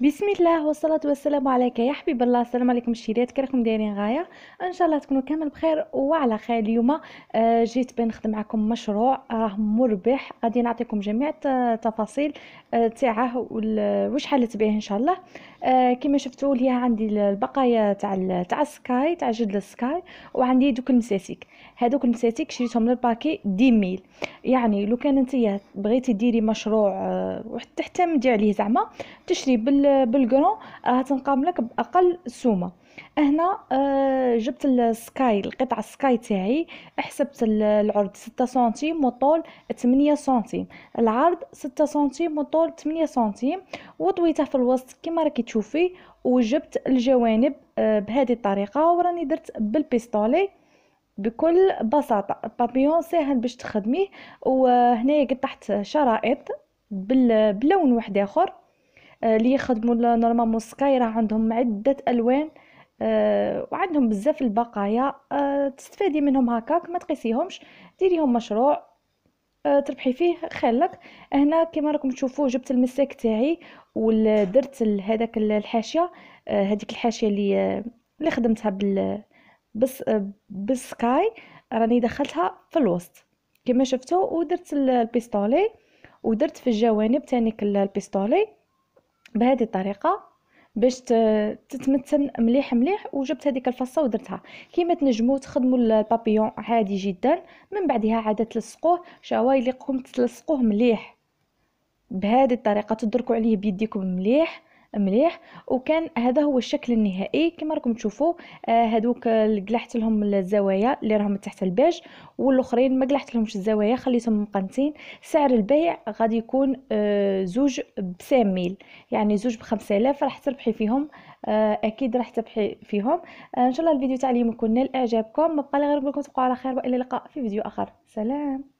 بسم الله والصلاة والسلام عليك يا حبيب الله السلام عليكم الشيرات كيفكم دايرين غاية ان شاء الله تكونوا كامل بخير وعلى خير اليوم آه، جيت بنخدم معكم مشروع راه مربح غادي نعطيكم جميع التفاصيل آه، تاعه وشحال تبيه ان شاء الله آه، كما شفتوا ليها عندي البقايا تاع تاع السكاي تاع جد السكاي وعندي دوك المساسيك هذوك المساسيك شريتهم للباكي ميل يعني لو كان انت بغيتي ديري مشروع آه، وحتى مدي عليه زعما تشري بالكرون راه تنقام لك باقل سومه هنا آه، جبت السكاي القطعه السكاي تاعي حسبت العرض 6 سنتيم والطول 8 سنتيم العرض 6 سنتيم والطول 8 سنتيم وطويته في الوسط كما راكي تشوفي وجبت الجوانب آه، بهذه الطريقه وراني درت بالبيستولي بكل بساطه البابيون ساهل باش تخدميه وهنايا قطعت شرائط بلون واحد اخر آه، اللي يخدموا نورمالمون سكاي راه عندهم عده الوان آه، وعندهم بزاف البقايا تستفادي منهم هكاك ما تقيسيهمش ديريهم مشروع آه، تربحي فيه خلك هنا كما راكم تشوفوا جبت المساك تاعي ودرت هذاك الحاشيه آه، هذيك الحاشيه اللي آه، اللي خدمتها بال بس بالسكاي راني دخلتها في الوسط كما شفتوا ودرت البيستولي ودرت في الجوانب تانيك البيستولي بهذه الطريقه باش تتمتن مليح مليح وجبت هذيك الفصه ودرتها كيما تنجموا تخدموا البابيون عادي جدا من بعدها عاد تلصقوه شوايلي قمت تلصقوه مليح بهذه الطريقه تدركوا عليه بيديكم مليح مليح وكان هذا هو الشكل النهائي كما راكم تشوفوا هذوك آه، آه، قلحت لهم الزوايا اللي راهم تحت الباج والاخرين ما قلحت لهمش الزوايا خليتهم مقنتين سعر البيع غادي يكون آه، زوج بساميل يعني زوج ب 5000 راح تربحي فيهم اكيد راح تربحي فيهم ان شاء الله الفيديو تاع اليوم يكون نال اعجابكم ما بقى غير نقول لكم تبقوا على خير والى اللقاء في فيديو اخر سلام